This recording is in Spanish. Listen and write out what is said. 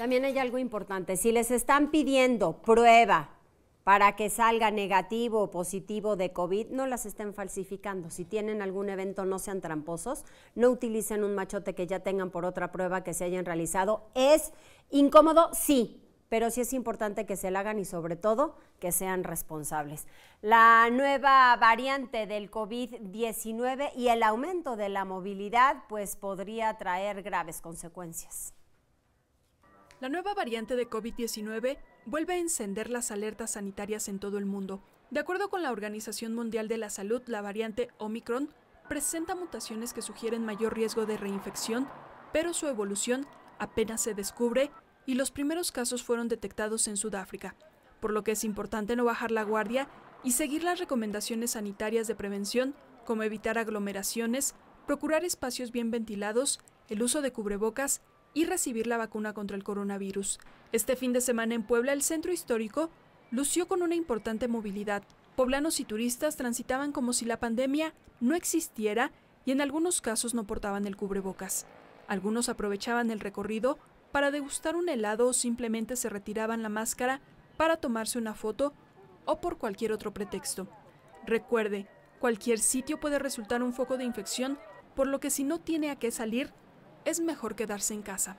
También hay algo importante. Si les están pidiendo prueba para que salga negativo o positivo de COVID, no las estén falsificando. Si tienen algún evento, no sean tramposos, no utilicen un machote que ya tengan por otra prueba que se hayan realizado. ¿Es incómodo? Sí, pero sí es importante que se la hagan y sobre todo que sean responsables. La nueva variante del COVID-19 y el aumento de la movilidad pues podría traer graves consecuencias. La nueva variante de COVID-19 vuelve a encender las alertas sanitarias en todo el mundo. De acuerdo con la Organización Mundial de la Salud, la variante Omicron presenta mutaciones que sugieren mayor riesgo de reinfección, pero su evolución apenas se descubre y los primeros casos fueron detectados en Sudáfrica, por lo que es importante no bajar la guardia y seguir las recomendaciones sanitarias de prevención, como evitar aglomeraciones, procurar espacios bien ventilados, el uso de cubrebocas y recibir la vacuna contra el coronavirus. Este fin de semana en Puebla, el centro histórico lució con una importante movilidad. Poblanos y turistas transitaban como si la pandemia no existiera y en algunos casos no portaban el cubrebocas. Algunos aprovechaban el recorrido para degustar un helado o simplemente se retiraban la máscara para tomarse una foto o por cualquier otro pretexto. Recuerde, cualquier sitio puede resultar un foco de infección, por lo que si no tiene a qué salir, es mejor quedarse en casa.